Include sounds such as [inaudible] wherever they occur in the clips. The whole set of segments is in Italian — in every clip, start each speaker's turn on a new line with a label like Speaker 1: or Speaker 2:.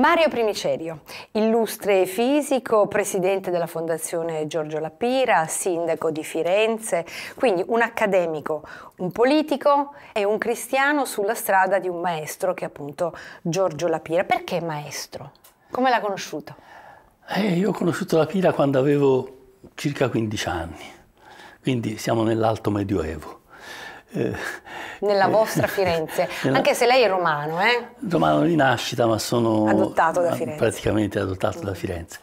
Speaker 1: Mario Primicerio, illustre fisico, presidente della Fondazione Giorgio Lapira, sindaco di Firenze, quindi un accademico, un politico e un cristiano sulla strada di un maestro che è appunto Giorgio Lapira. Perché maestro? Come l'ha conosciuto?
Speaker 2: Eh, io ho conosciuto Lapira quando avevo circa 15 anni, quindi siamo nell'alto medioevo. Eh,
Speaker 1: Nella eh. vostra Firenze, [laughs] nella... anche se lei è romano, eh? Romano
Speaker 2: di nascita, ma sono adottato da Firenze. praticamente adottato mm. da Firenze.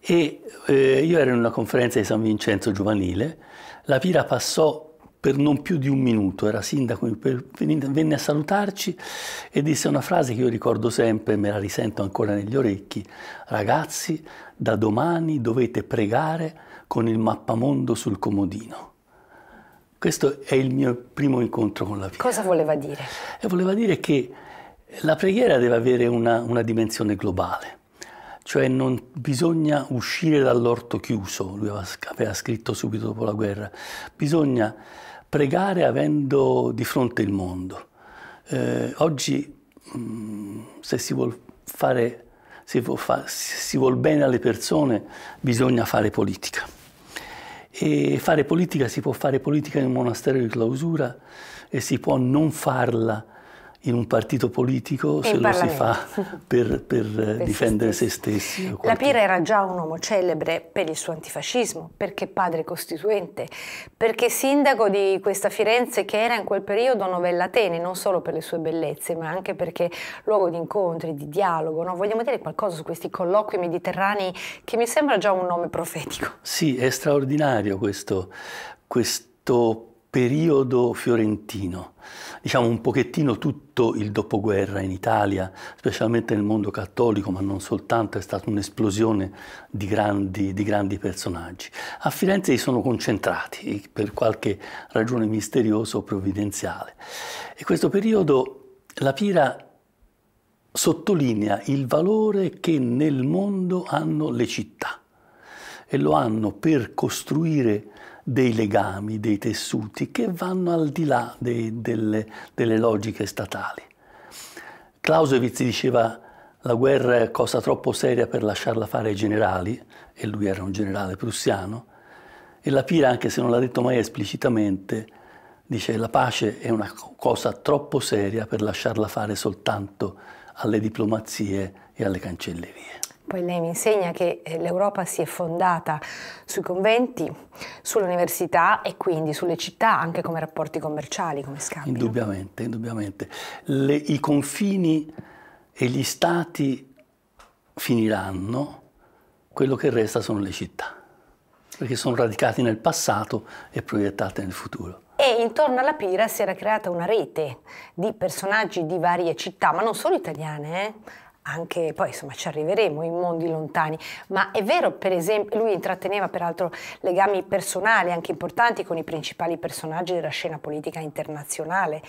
Speaker 2: E eh, io ero in una conferenza di San Vincenzo giovanile, la Pira passò per non più di un minuto, era sindaco, venne a salutarci e disse una frase che io ricordo sempre, me la risento ancora negli orecchi, ragazzi, da domani dovete pregare con il mappamondo sul comodino. Questo è il mio primo incontro con la vita.
Speaker 1: Cosa voleva dire?
Speaker 2: E voleva dire che la preghiera deve avere una, una dimensione globale, cioè non bisogna uscire dall'orto chiuso, lui aveva scritto subito dopo la guerra, bisogna pregare avendo di fronte il mondo. Eh, oggi mh, se si vuole fare, se vuol, fa, si vuole bene alle persone bisogna fare politica. E fare politica, si può fare politica in un monastero di clausura e si può non farla in un partito politico in se lo si fa [laughs] per, per, eh, per difendere se stessi. Se stessi
Speaker 1: La Pira era già un uomo celebre per il suo antifascismo, perché padre costituente, perché sindaco di questa Firenze che era in quel periodo novella Atene, non solo per le sue bellezze, ma anche perché luogo di incontri, di dialogo. No? Vogliamo dire qualcosa su questi colloqui mediterranei che mi sembra già un nome profetico.
Speaker 2: Sì, è straordinario questo, questo periodo fiorentino, diciamo un pochettino tutto il dopoguerra in Italia, specialmente nel mondo cattolico, ma non soltanto, è stata un'esplosione di grandi, di grandi personaggi. A Firenze si sono concentrati per qualche ragione misteriosa o provvidenziale. E questo periodo la Pira sottolinea il valore che nel mondo hanno le città e lo hanno per costruire dei legami, dei tessuti che vanno al di là dei, delle, delle logiche statali. Clausewitz diceva la guerra è cosa troppo seria per lasciarla fare ai generali, e lui era un generale prussiano, e la Pira, anche se non l'ha detto mai esplicitamente, dice la pace è una cosa troppo seria per lasciarla fare soltanto alle diplomazie e alle cancellerie.
Speaker 1: Poi lei mi insegna che eh, l'Europa si è fondata sui conventi, sull'università e quindi sulle città anche come rapporti commerciali, come scambi.
Speaker 2: Indubbiamente, indubbiamente. Le, I confini e gli stati finiranno, quello che resta sono le città, perché sono radicati nel passato e proiettate nel futuro.
Speaker 1: E intorno alla Pira si era creata una rete di personaggi di varie città, ma non solo italiane, eh? anche poi insomma ci arriveremo in mondi lontani, ma è vero per esempio, lui intratteneva peraltro legami personali anche importanti con i principali personaggi della scena politica internazionale,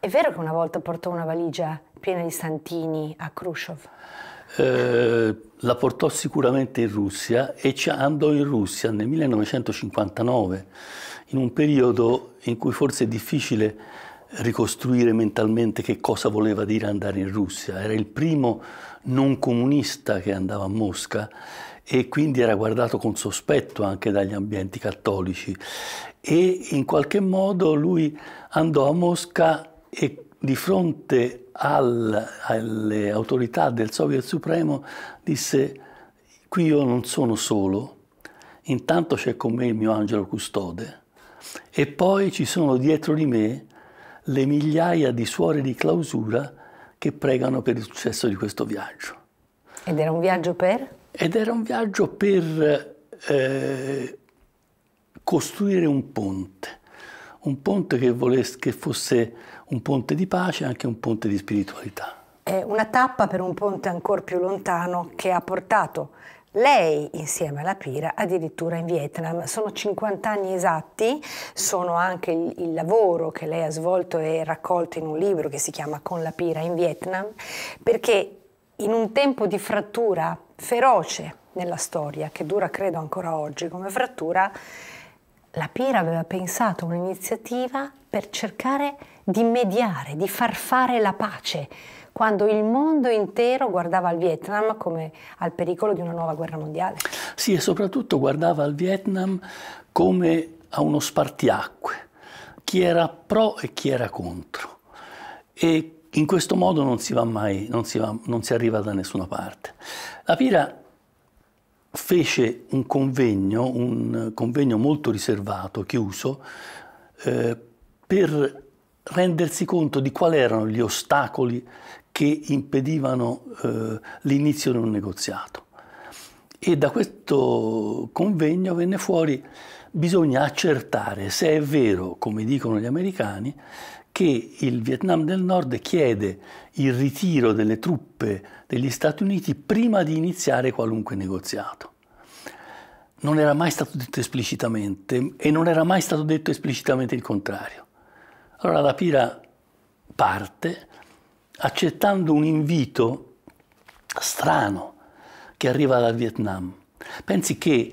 Speaker 1: è vero che una volta portò una valigia piena di santini a Khrushchev?
Speaker 2: Eh, la portò sicuramente in Russia e andò in Russia nel 1959, in un periodo in cui forse è difficile ricostruire mentalmente che cosa voleva dire andare in Russia. Era il primo non comunista che andava a Mosca e quindi era guardato con sospetto anche dagli ambienti cattolici. E in qualche modo lui andò a Mosca e di fronte al, alle autorità del Soviet Supremo disse qui io non sono solo, intanto c'è con me il mio angelo custode e poi ci sono dietro di me le migliaia di suore di clausura che pregano per il successo di questo viaggio.
Speaker 1: Ed era un viaggio per?
Speaker 2: Ed era un viaggio per eh, costruire un ponte, un ponte che, volesse, che fosse un ponte di pace e anche un ponte di spiritualità.
Speaker 1: È una tappa per un ponte ancora più lontano che ha portato lei insieme alla Pira addirittura in Vietnam, sono 50 anni esatti, sono anche il, il, lavoro che lei ha svolto e raccolto in un libro che si chiama Con la Pira in Vietnam, perché in un tempo di frattura feroce nella storia, che dura credo ancora oggi come frattura, la Pira aveva pensato un'iniziativa per cercare di mediare, di far fare la pace quando il mondo intero guardava al Vietnam come al pericolo di una nuova guerra mondiale.
Speaker 2: Sì, e soprattutto guardava al Vietnam come a uno spartiacque, chi era pro e chi era contro. E in questo modo non si va mai, non si, va, non si arriva da nessuna parte. La Pira fece un convegno, un convegno molto riservato, chiuso, eh, per rendersi conto di quali erano gli ostacoli che impedivano eh, l'inizio di un negoziato. E da questo convegno venne fuori bisogna accertare se è vero, come dicono gli americani, che il Vietnam del Nord chiede il ritiro delle truppe degli Stati Uniti prima di iniziare qualunque negoziato. Non era mai stato detto esplicitamente e non era mai stato detto esplicitamente il contrario. Allora la Pira parte, accettando un invito strano che arriva dal Vietnam. Pensi che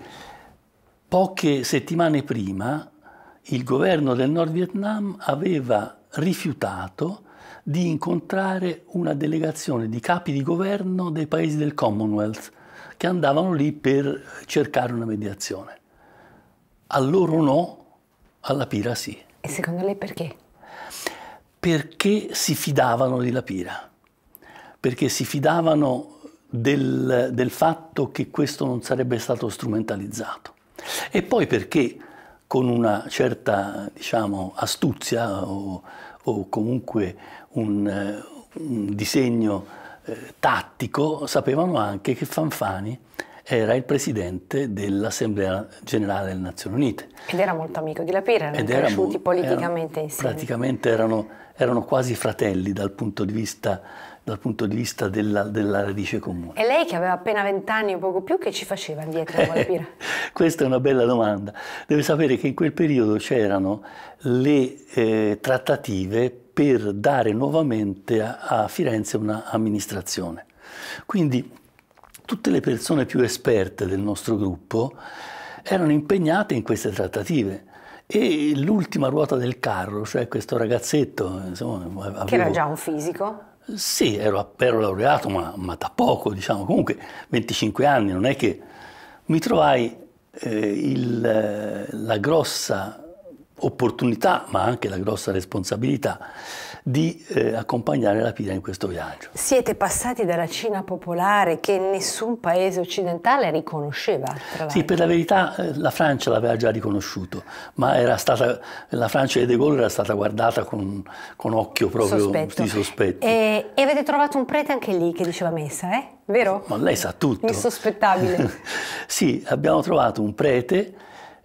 Speaker 2: poche settimane prima il governo del Nord Vietnam aveva rifiutato di incontrare una delegazione di capi di governo dei paesi del Commonwealth che andavano lì per cercare una mediazione. A loro no, alla Pira sì.
Speaker 1: E secondo lei perché?
Speaker 2: perché si fidavano di Lapira, perché si fidavano del, del fatto che questo non sarebbe stato strumentalizzato. E poi perché con una certa diciamo, astuzia o, o comunque un, un disegno eh, tattico, sapevano anche che Fanfani era il presidente dell'Assemblea Generale delle Nazioni Unite.
Speaker 1: Ed era molto amico di La Pira, erano era cresciuti era, politicamente erano, insieme. Praticamente
Speaker 2: erano, erano, quasi fratelli dal punto di vista, punto di vista della, della, radice comune.
Speaker 1: E lei che aveva appena vent'anni o poco più, che ci faceva dietro a La
Speaker 2: Questa è una bella domanda. Deve sapere che in quel periodo c'erano le eh, trattative per dare nuovamente a, a Firenze un'amministrazione. Quindi tutte le persone più esperte del nostro gruppo erano impegnate in queste trattative e l'ultima ruota del carro, cioè questo ragazzetto... Insomma, avevo... Che era già
Speaker 1: un fisico?
Speaker 2: Sì, ero, ero laureato, ma, ma, da poco, diciamo, comunque 25 anni, non è che... Mi trovai eh, il, la grossa opportunità, ma anche la grossa responsabilità di eh, accompagnare la Pira in questo viaggio.
Speaker 1: Siete passati dalla Cina popolare che nessun paese occidentale riconosceva. Sì,
Speaker 2: per la verità eh, la Francia l'aveva già riconosciuto, ma era stata, la Francia di De Gaulle era stata guardata con, con occhio proprio sospetto. di sospetto.
Speaker 1: E, e, avete trovato un prete anche lì che diceva messa, eh? Vero? Ma lei sa tutto. Insospettabile.
Speaker 2: [laughs] sì, abbiamo trovato un prete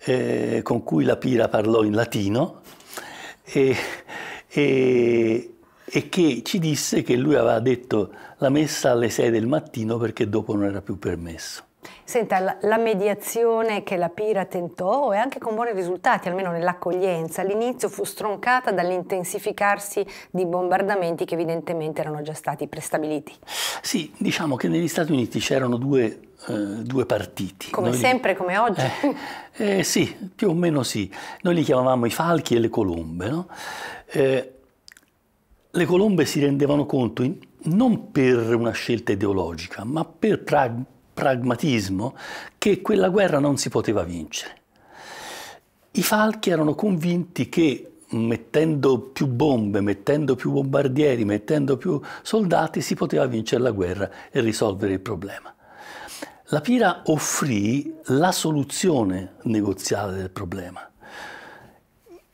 Speaker 2: eh, con cui la Pira parlò in latino e e, e che ci disse che lui aveva detto la messa alle 6 del mattino perché dopo non era più permesso.
Speaker 1: Senta, la, mediazione che la Pira tentò e anche con buoni risultati, almeno nell'accoglienza, all'inizio fu stroncata dall'intensificarsi di bombardamenti che evidentemente erano già stati prestabiliti.
Speaker 2: Sì, diciamo che negli Stati Uniti c'erano due eh, due partiti. Come Noi sempre,
Speaker 1: come oggi? Eh, eh,
Speaker 2: sì, più o meno sì. Noi li chiamavamo i falchi e le colombe. No? Eh, le colombe si rendevano conto in, non per una scelta ideologica, ma per pra pragmatismo che quella guerra non si poteva vincere. I falchi erano convinti che mettendo più bombe, mettendo più bombardieri, mettendo più soldati si poteva vincere la guerra e risolvere il problema. La Pira offrì la soluzione negoziale del problema.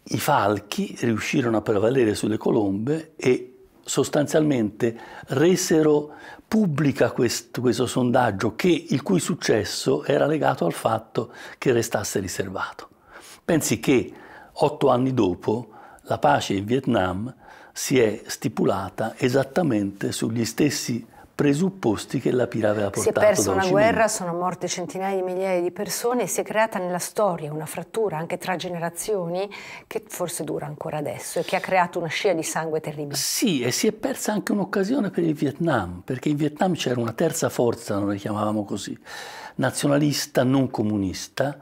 Speaker 2: I falchi riuscirono a prevalere sulle colombe e sostanzialmente resero pubblica questo, questo sondaggio che, il cui successo era legato al fatto che restasse riservato. Pensi che otto anni dopo la pace in Vietnam si è stipulata esattamente sugli stessi presupposti che la Pira
Speaker 1: aveva portato. Si è persa una guerra, sono morte centinaia di migliaia di persone e si è creata nella storia una frattura anche tra generazioni che forse dura ancora adesso e che ha creato una scia di sangue terribile.
Speaker 2: Sì, e si è persa anche un'occasione per il Vietnam, perché in Vietnam c'era una terza forza, non la chiamavamo così, nazionalista non comunista,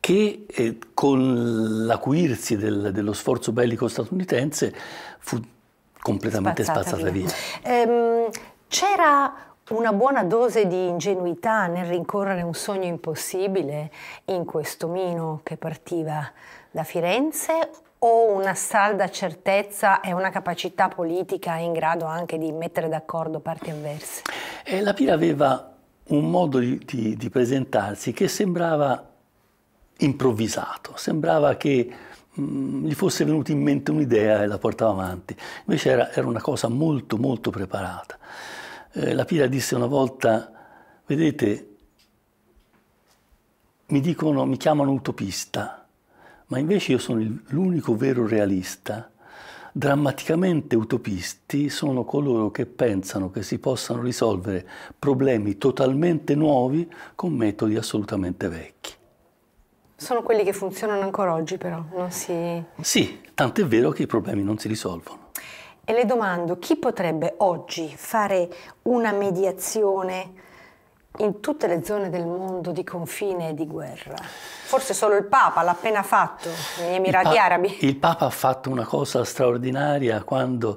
Speaker 2: che eh, con l'acuirsi del, dello sforzo bellico statunitense fu completamente spazzata, spazzata via. via.
Speaker 1: Ehm, c'era una buona dose di ingenuità nel rincorrere un sogno impossibile in questo mino che partiva da Firenze o una salda certezza e una capacità politica in grado anche di mettere d'accordo parti avverse?
Speaker 2: Eh, la Pira aveva un modo di, di, di presentarsi che sembrava improvvisato, sembrava che Mm, gli fosse venuta in mente un'idea e la portava avanti. Invece era, era una cosa molto, molto preparata. Eh, la Pira disse una volta, vedete, mi dicono, mi chiamano utopista, ma invece io sono l'unico vero realista. Drammaticamente utopisti sono coloro che pensano che si possano risolvere problemi totalmente nuovi con metodi assolutamente vecchi.
Speaker 1: Sono quelli che funzionano ancora oggi però, non si...
Speaker 2: Sì, tant'è vero che i problemi non si risolvono.
Speaker 1: E le domando, chi potrebbe oggi fare una mediazione in tutte le zone del mondo di confine e di guerra? Forse solo il Papa l'ha appena fatto negli Emirati il Arabi.
Speaker 2: Il Papa ha fatto una cosa straordinaria quando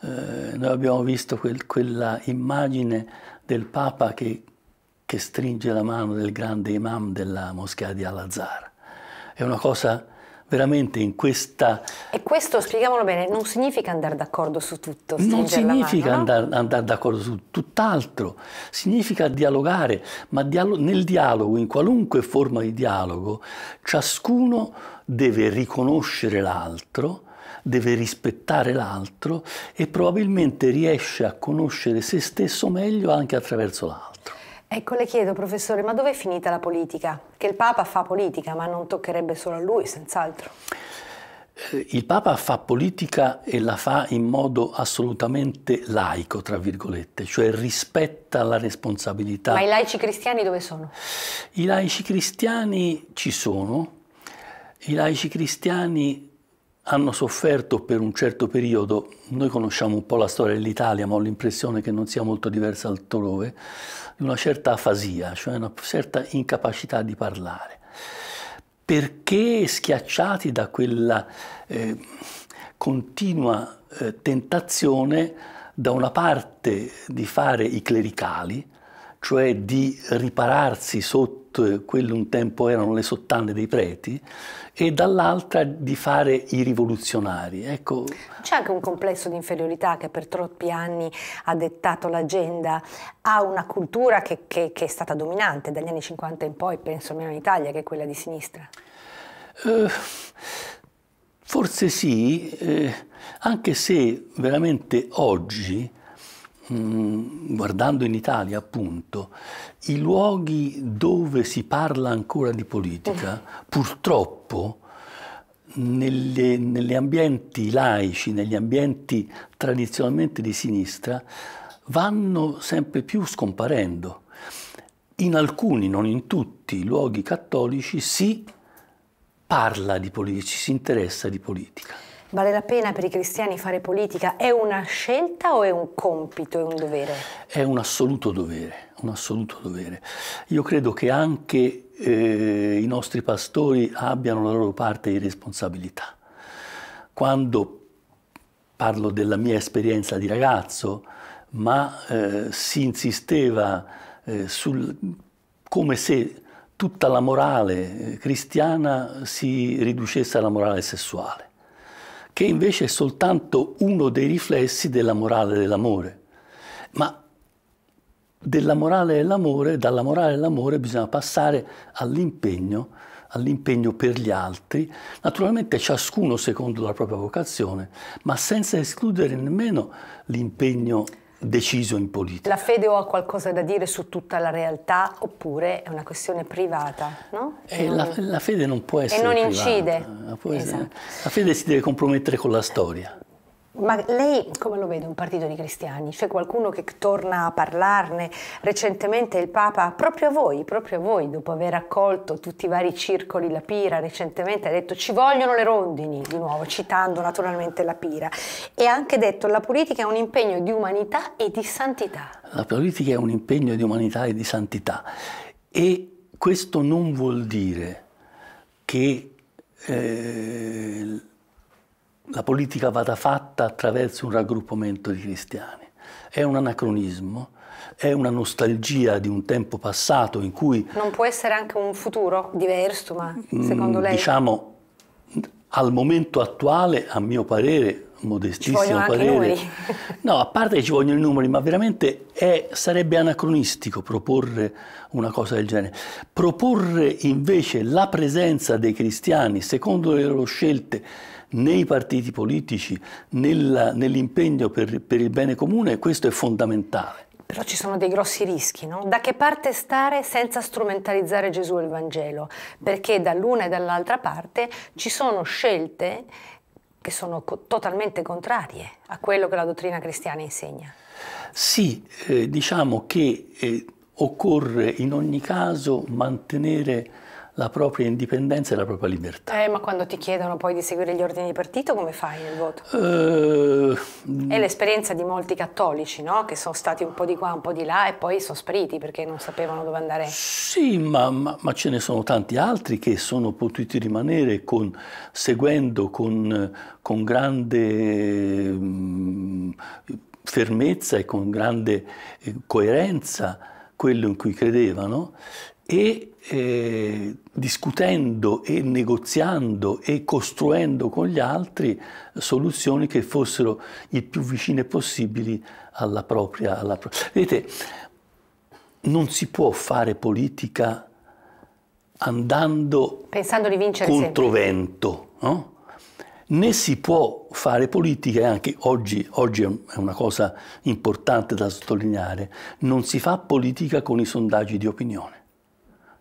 Speaker 2: eh, noi abbiamo visto quel, quella immagine del Papa che che stringe la mano del grande imam della moschea di Al-Azhar. È una cosa veramente in questa...
Speaker 1: E questo, spieghiamolo bene, non significa andare d'accordo su tutto. Non significa mano,
Speaker 2: andare, no? andare d'accordo su tutt'altro, significa dialogare, ma dialo nel dialogo, in qualunque forma di dialogo, ciascuno deve riconoscere l'altro, deve rispettare l'altro e probabilmente riesce a conoscere se stesso meglio anche attraverso
Speaker 1: l'altro. Ecco, le chiedo, professore, ma dov'è finita la politica? Che il Papa fa politica, ma non toccherebbe solo a lui, senz'altro.
Speaker 2: Eh, il Papa fa politica e la fa in modo assolutamente laico, tra virgolette, cioè rispetta la responsabilità. Ma i
Speaker 1: laici cristiani dove sono?
Speaker 2: I laici cristiani ci sono, i laici cristiani hanno sofferto per un certo periodo, noi conosciamo un po' la storia dell'Italia, ma ho l'impressione che non sia molto diversa altrove, di una certa afasia, cioè una certa incapacità di parlare, perché schiacciati da quella eh, continua eh, tentazione da una parte di fare i clericali, cioè di ripararsi sotto quelle un tempo erano le sottane dei preti, e dall'altra di fare i rivoluzionari. Ecco.
Speaker 1: C'è anche un complesso di inferiorità che per troppi anni ha dettato l'agenda a una cultura che, che, che, è stata dominante dagli anni 50 in poi, penso almeno in Italia, che è quella di sinistra.
Speaker 2: Eh, forse sì, eh, anche se veramente oggi Mm, guardando in Italia appunto, i luoghi dove si parla ancora di politica, eh. purtroppo nelle, negli ambienti laici, negli ambienti tradizionalmente di sinistra, vanno sempre più scomparendo. In alcuni, non in tutti, i luoghi cattolici si parla di politica, si interessa di politica.
Speaker 1: Vale la pena per i cristiani fare politica? È una scelta o è un compito, è un dovere?
Speaker 2: È un assoluto dovere, un assoluto dovere. Io credo che anche eh, i nostri pastori abbiano la loro parte di responsabilità. Quando parlo della mia esperienza di ragazzo, ma eh, si insisteva eh, sul, come se tutta la morale eh, cristiana si riducesse alla morale sessuale che invece è soltanto uno dei riflessi della morale dell'amore. Ma della morale dell'amore, dalla morale dell'amore bisogna passare all'impegno, all'impegno per gli altri, naturalmente ciascuno secondo la propria vocazione, ma senza escludere nemmeno l'impegno deciso in politica.
Speaker 1: La fede o ha qualcosa da dire su tutta la realtà oppure è una questione privata? No? E eh, non... la,
Speaker 2: la, fede non può essere. E non privata. incide. Essere... Esatto. La fede si deve compromettere con la storia.
Speaker 1: Ma lei come lo vede un partito di cristiani? C'è qualcuno che torna a parlarne? Recentemente il Papa, proprio a voi, proprio a voi, dopo aver accolto tutti i vari circoli, la Pira, recentemente ha detto ci vogliono le rondini, di nuovo, citando naturalmente la Pira. E ha anche detto la politica è un impegno di umanità e di santità.
Speaker 2: La politica è un impegno di umanità e di santità. E questo non vuol dire che... Eh, la politica vada fatta attraverso un raggruppamento di cristiani. È un anacronismo, è una nostalgia di un tempo passato in cui...
Speaker 1: Non può essere anche un futuro diverso, ma mm, secondo lei... Diciamo,
Speaker 2: al momento attuale, a mio parere, modestissimo ci anche parere... Numeri. no, a parte che ci vogliono i numeri, ma veramente è, sarebbe anacronistico proporre una cosa del genere. Proporre invece la presenza dei cristiani, secondo le loro scelte, nei partiti politici, nell'impegno per, per il bene comune, questo è fondamentale.
Speaker 1: Però ci sono dei grossi rischi, no? Da che parte stare senza strumentalizzare Gesù e il Vangelo? Perché dall'una e dall'altra parte ci sono scelte che sono co totalmente contrarie a quello che la dottrina cristiana insegna.
Speaker 2: Sì, eh, diciamo che eh, occorre in ogni caso mantenere la propria indipendenza e la propria libertà.
Speaker 1: Eh, ma quando ti chiedono poi di seguire gli ordini di partito, come fai nel voto?
Speaker 2: Uh,
Speaker 1: è l'esperienza di molti cattolici, no? Che sono stati un po' di qua, un po' di là e poi sono spariti perché non sapevano dove andare.
Speaker 2: Sì, ma, ma, ma ce ne sono tanti altri che sono potuti rimanere con, seguendo con, con grande mh, mm, fermezza e con grande eh, coerenza quello in cui credevano e eh, discutendo e negoziando e costruendo con gli altri soluzioni che fossero il più vicine possibili alla propria... Alla pro Vedete, non si può fare politica andando Pensando di controvento, no? né si può fare politica, e anche oggi, oggi è una cosa importante da sottolineare, non si fa politica con i sondaggi di opinione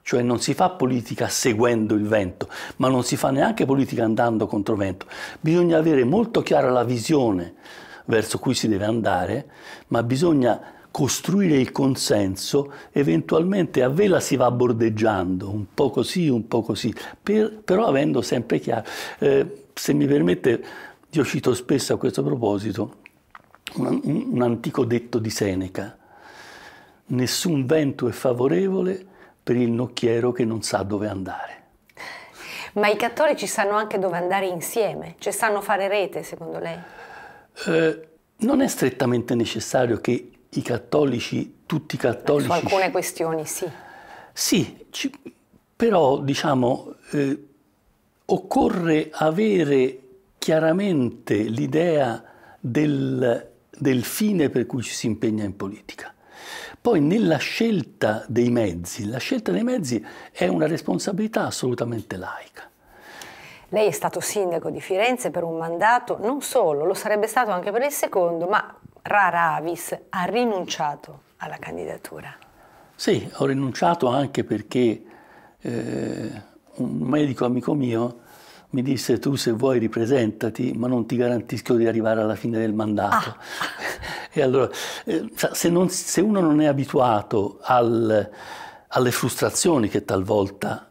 Speaker 2: cioè non si fa politica seguendo il vento, ma non si fa neanche politica andando contro vento. Bisogna avere molto chiara la visione verso cui si deve andare, ma bisogna costruire il consenso, eventualmente a vela si va bordeggiando, un po' così, un po' così, per, però avendo sempre chiaro. Eh, se mi permette, io cito spesso a questo proposito un, un, un antico detto di Seneca, nessun vento è favorevole per il nocchiero che non sa dove andare.
Speaker 1: Ma i cattolici sanno anche dove andare insieme, cioè sanno fare rete, secondo lei?
Speaker 2: Eh, non è strettamente necessario che i cattolici, tutti i cattolici... Su alcune
Speaker 1: questioni, sì.
Speaker 2: Sì, ci, però diciamo eh, occorre avere chiaramente l'idea del, del fine per cui ci si impegna in politica. Poi nella scelta dei mezzi, la scelta dei mezzi è una responsabilità assolutamente laica.
Speaker 1: Lei è stato sindaco di Firenze per un mandato, non solo, lo sarebbe stato anche per il secondo, ma rara avis ha rinunciato alla candidatura.
Speaker 2: Sì, ho rinunciato anche perché eh, un medico amico mio mi disse tu se vuoi ripresentati, ma non ti garantisco di arrivare alla fine del mandato. Ah. [laughs] e allora, eh, se, non, se uno non è abituato al alle frustrazioni che talvolta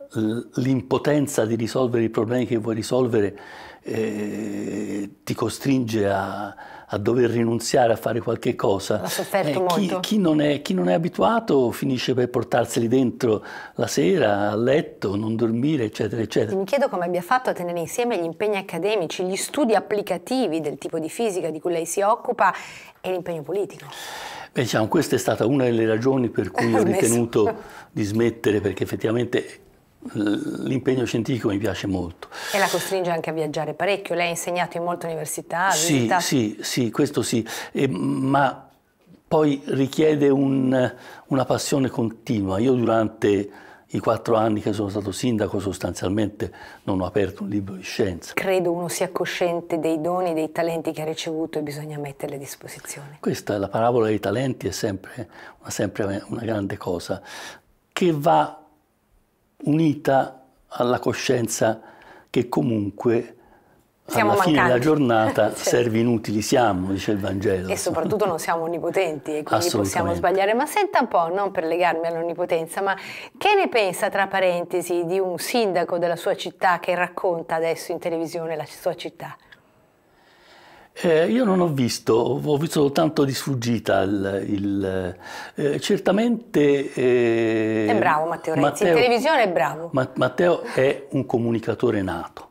Speaker 2: l'impotenza di risolvere i problemi che vuoi risolvere eh, ti costringe a, a, dover rinunziare a fare qualche cosa. L'ha sofferto eh, molto. Chi, chi, non è, chi non è abituato finisce per portarseli dentro la sera, a letto, non dormire, eccetera, eccetera. Mi
Speaker 1: chiedo come abbia fatto a tenere insieme gli impegni accademici, gli studi applicativi del tipo di fisica di cui lei si occupa e l'impegno politico.
Speaker 2: Beh, diciamo, questa è stata una delle ragioni per cui [laughs] ho ritenuto di smettere, perché effettivamente eh, l'impegno scientifico mi piace molto.
Speaker 1: E la costringe anche a viaggiare parecchio, lei ha insegnato in molte università? Sì, visitato...
Speaker 2: sì, sì, questo sì, e, ma poi richiede un, una passione continua. Io durante i quattro anni che sono stato sindaco sostanzialmente non ho aperto un libro di scienza.
Speaker 1: Credo uno sia cosciente dei doni, dei talenti che ha ricevuto e bisogna metterli a disposizione.
Speaker 2: Questa, è la parabola dei talenti è sempre una, sempre una grande cosa che va unita alla coscienza che comunque
Speaker 1: siamo alla fine della giornata certo. [laughs] servi
Speaker 2: inutili siamo, dice il Vangelo. E
Speaker 1: soprattutto non siamo onnipotenti e quindi possiamo sbagliare. Ma senta un po', non per legarmi all'onnipotenza, ma che ne pensa, tra parentesi, di un sindaco della sua città che racconta adesso in televisione la sua città?
Speaker 2: Eh, io non ho visto, ho visto soltanto di sfuggita il... il eh, certamente... Eh, è bravo Matteo Renzi, Matteo, in televisione è bravo. Ma, Matteo è un comunicatore nato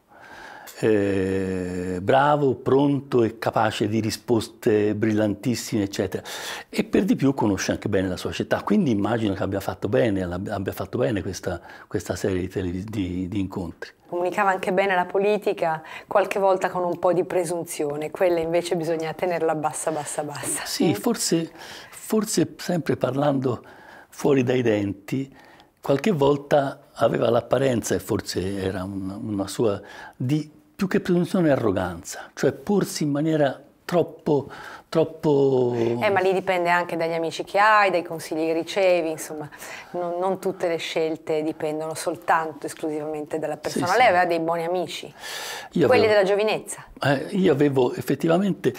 Speaker 2: eh, bravo, pronto e capace di risposte brillantissime, eccetera. E per di più conosce anche bene la società, quindi immagino che abbia fatto bene, abbia fatto bene questa, questa serie di, di, di incontri
Speaker 1: comunicava anche bene la politica, qualche volta con un po' di presunzione, quella invece bisogna tenerla bassa, bassa, bassa. Sì,
Speaker 2: forse, forse sempre parlando fuori dai denti, qualche volta aveva l'apparenza, e forse era una, una sua, di più che presunzione è arroganza, cioè porsi in maniera troppo, troppo... Eh, ma lì
Speaker 1: dipende anche dagli amici che hai, dai consigli che ricevi, insomma, non, non tutte le scelte dipendono soltanto, esclusivamente dalla persona. Sì, Lei sì. aveva dei buoni amici, io quelli avevo, della giovinezza.
Speaker 2: Eh, io avevo effettivamente...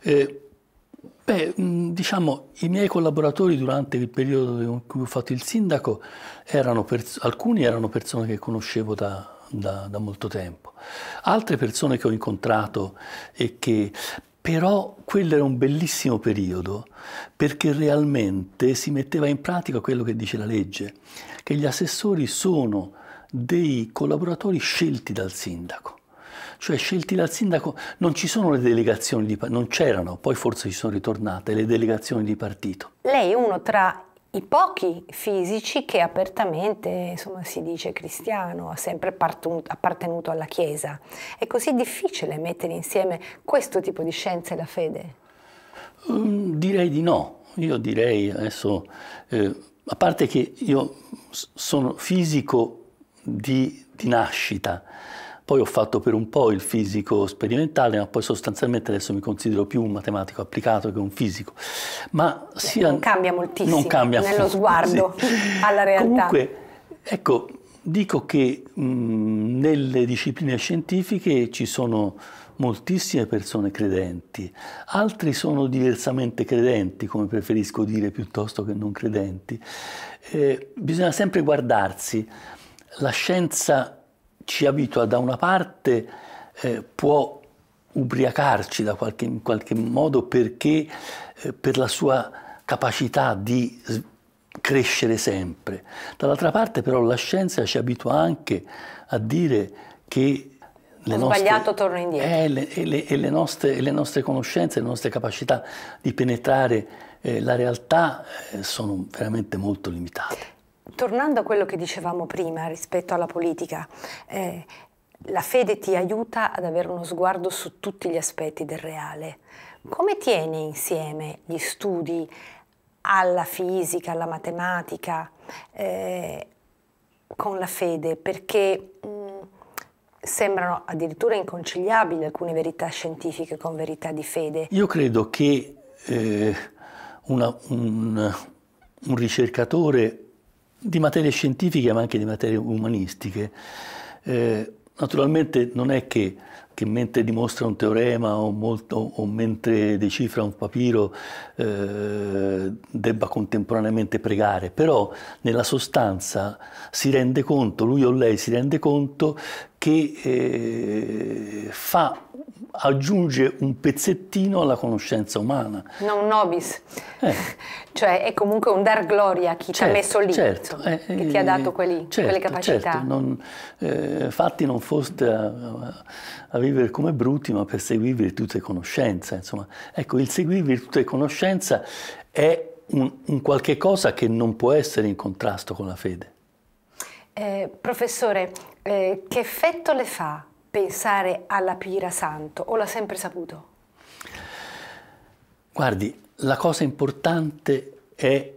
Speaker 2: Eh, Beh, diciamo, i miei collaboratori durante il periodo in cui ho fatto il sindaco, erano alcuni erano persone che conoscevo da, da, da molto tempo. Altre persone che ho incontrato e che però quello era un bellissimo periodo perché realmente si metteva in pratica quello che dice la legge, che gli assessori sono dei collaboratori scelti dal sindaco. Cioè scelti dal sindaco non ci sono le delegazioni di non c'erano, poi forse ci sono ritornate le delegazioni di partito.
Speaker 1: Lei è uno tra i pochi fisici che apertamente insomma, si dice cristiano, ha sempre appartenuto alla Chiesa. È così difficile mettere insieme questo tipo di scienza e la fede?
Speaker 2: Um, direi di no. Io direi adesso, eh, a parte che io sono fisico di, di nascita, poi ho fatto per un po' il fisico sperimentale, ma poi sostanzialmente adesso mi considero più un matematico applicato che un fisico. Ma sia, non cambia
Speaker 1: moltissimo non cambia nello sguardo sì. [laughs] alla realtà. Comunque,
Speaker 2: ecco, dico che mh, nelle discipline scientifiche ci sono moltissime persone credenti, altri sono diversamente credenti, come preferisco dire, piuttosto che non credenti. Eh, bisogna sempre guardarsi. La scienza ci abitua da una parte, eh, può ubriacarci da qualche, in qualche modo perché eh, per la sua capacità di crescere sempre. Dall'altra parte però la scienza ci abitua anche a dire che le nostre, sbagliato, torno indietro. Eh, le, le, le, nostre, le, nostre, conoscenze, le nostre capacità di penetrare eh, la realtà eh, sono veramente molto
Speaker 1: limitate tornando a quello che dicevamo prima rispetto alla politica, eh, la fede ti aiuta ad avere uno sguardo su tutti gli aspetti del reale. Come tiene insieme gli studi alla fisica, alla matematica, eh, con la fede? Perché mh, mm, sembrano addirittura inconciliabili alcune verità scientifiche con verità di fede. Io
Speaker 2: credo che eh, una, un, un ricercatore di materie scientifiche ma anche di materie umanistiche. Eh, naturalmente non è che, che, mentre dimostra un teorema o, molto, o mentre decifra un papiro eh, debba contemporaneamente pregare, però nella sostanza si rende conto, lui o lei si rende conto che eh, fa aggiunge un pezzettino alla conoscenza umana.
Speaker 1: Non nobis. Eh. [laughs] Cioè è comunque un dar gloria a chi certo, ti ha messo lì, certo, eh, che ti ha eh, dato quelli, certo, quelle certo. capacità. Certo,
Speaker 2: non, eh, fatti non foste a, a, vivere come brutti, ma per seguire virtù e conoscenza. Insomma. Ecco, il seguire virtù e conoscenza è un, un qualche cosa che non può essere
Speaker 1: in contrasto con la fede. Eh, professore, eh, che effetto le fa pensare alla Pira Santo o l'ha sempre saputo?
Speaker 2: Guardi, la cosa importante è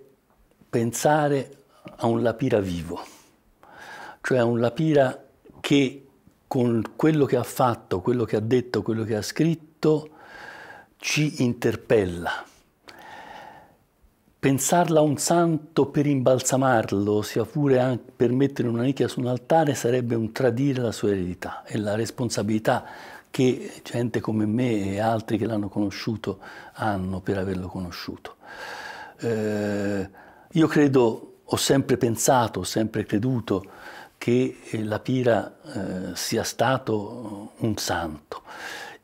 Speaker 2: pensare a un Lapira vivo, cioè a un Lapira che con quello che ha fatto, quello che ha detto, quello che ha scritto, ci interpella, Pensarla un santo per imbalsamarlo, sia pure per mettere una nicchia su un altare, sarebbe un tradire la sua eredità e la responsabilità che gente come me e altri che l'hanno conosciuto hanno per averlo conosciuto. Eh, io credo, ho sempre pensato, ho sempre creduto che la Pira eh, sia stato un santo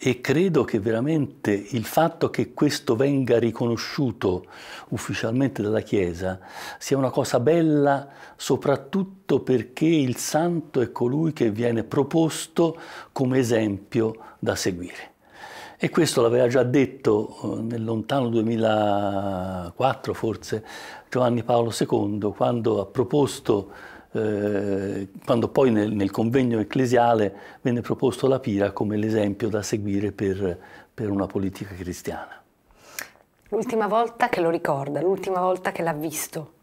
Speaker 2: e credo che veramente il fatto che questo venga riconosciuto ufficialmente dalla Chiesa sia una cosa bella soprattutto perché il santo è colui che viene proposto come esempio da seguire. E questo l'aveva già detto eh, nel lontano 2004 forse Giovanni Paolo II quando ha proposto eh, quando poi nel, nel, convegno ecclesiale venne proposto la pira come l'esempio da seguire per, per una politica cristiana.
Speaker 1: L'ultima volta che lo ricorda, l'ultima volta che l'ha visto.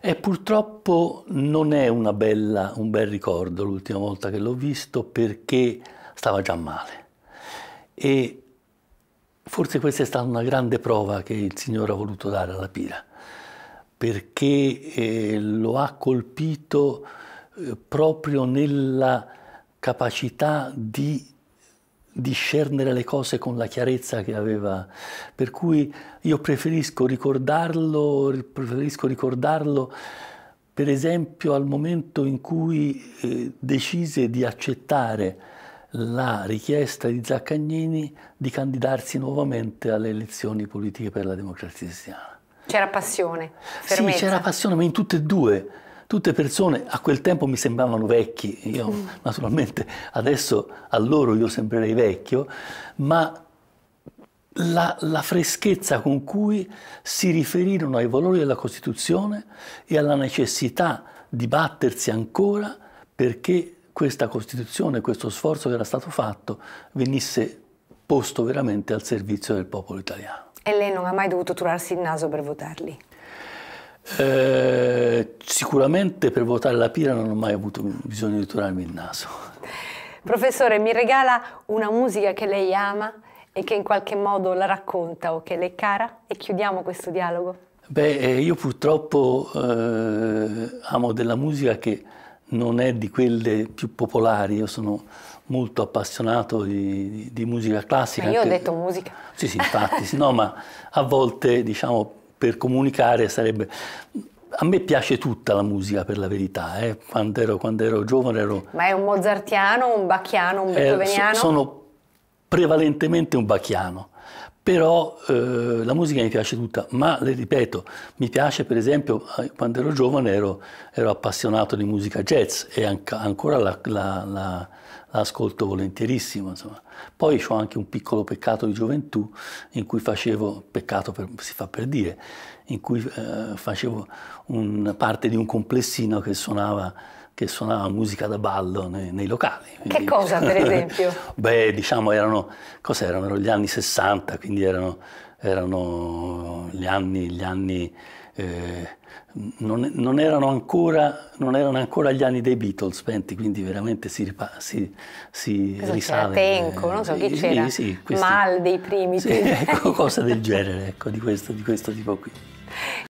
Speaker 2: E eh, purtroppo non è bella, un bel ricordo l'ultima volta che l'ho visto perché stava già male. E forse questa è stata una grande prova che il Signore ha voluto dare alla Pira perché eh, lo ha colpito eh, proprio nella capacità di discernere le cose con la chiarezza che aveva. Per cui io preferisco ricordarlo, preferisco ricordarlo per esempio al momento in cui eh, decise di accettare la richiesta di Zaccagnini di candidarsi nuovamente alle elezioni politiche per la democrazia cristiana.
Speaker 1: C'era passione. Fermezza. Sì, c'era passione,
Speaker 2: ma in tutte e due. Tutte persone a quel tempo mi sembravano vecchi, io mm. naturalmente adesso a loro io sembrerei vecchio, ma la, la, freschezza con cui si riferirono ai valori della Costituzione e alla necessità di battersi ancora perché questa Costituzione, questo sforzo che era stato fatto, venisse posto veramente al servizio del popolo italiano.
Speaker 1: E lei non ha mai dovuto turarsi il naso per votarli?
Speaker 2: Eh, sicuramente per votare la Pira non ho mai avuto bisogno di turarmi il naso.
Speaker 1: Professore, mi regala una musica che lei ama e che in qualche modo la racconta o che le è cara e chiudiamo questo dialogo.
Speaker 2: Beh, eh, io purtroppo eh, amo della musica che non è di quelle più popolari, io sono molto appassionato di, di musica classica. Ma io anche... ho detto musica. Sì, sì, infatti, no, ma a volte, diciamo, per comunicare sarebbe... A me piace tutta la musica, per la verità. Eh. Quando, ero, quando, ero, giovane ero...
Speaker 1: Ma è un mozartiano, un bacchiano, un eh, beethoveniano? Eh, sono
Speaker 2: prevalentemente un bacchiano però eh, la musica mi piace tutta, ma le ripeto, mi piace per esempio, eh, quando ero giovane ero, ero appassionato di musica jazz e anca, ancora la, la, la, l'ascolto volentierissimo. Insomma. Poi ho anche un piccolo peccato di gioventù in cui facevo, peccato per, si fa per dire, in cui eh, facevo un, parte di un complessino che suonava, che suonava musica da ballo nei, nei locali.
Speaker 1: Quindi, che cosa per [laughs] esempio?
Speaker 2: Beh, diciamo erano, erano, erano, gli anni 60, quindi erano, erano gli anni, gli anni eh, non, non, erano ancora, non, erano ancora, gli anni dei Beatles, penti, quindi veramente si, ripa, si, si risale. Tenco, eh, non so chi c'era, sì, sì, questi,
Speaker 1: Mal dei primi. Sì, ecco, cosa
Speaker 2: del [laughs] genere, ecco, di questo, di questo tipo qui.